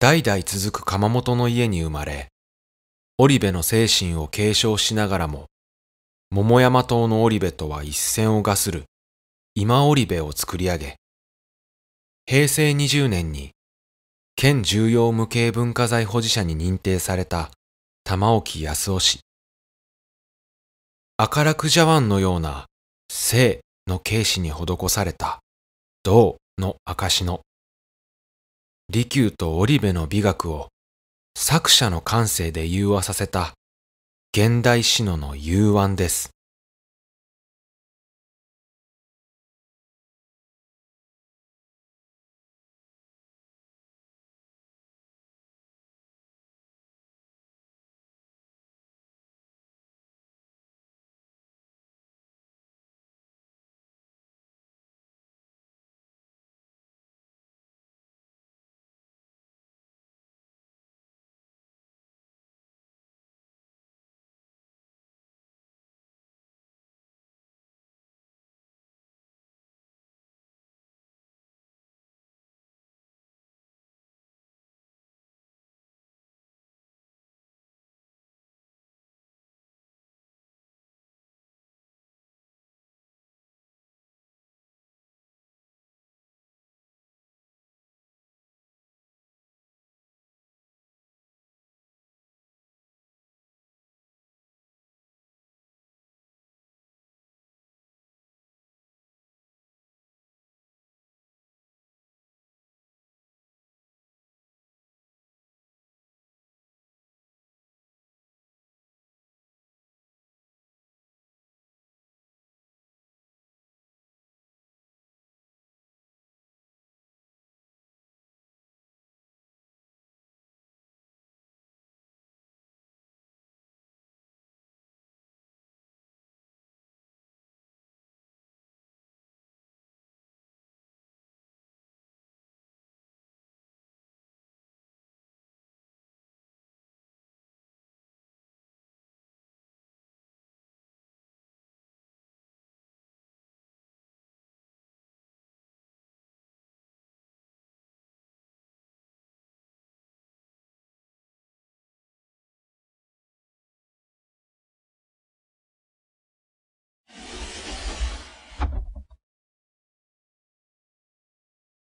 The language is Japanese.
代々続く窯元の家に生まれ、織部の精神を継承しながらも、桃山島の織部とは一線を画する今織部を作り上げ、平成20年に県重要無形文化財保持者に認定された玉置康夫氏。赤楽茶碗のような生の形詞に施された銅の証の利休と織部の美学を作者の感性で融和させた現代詩のの融和です。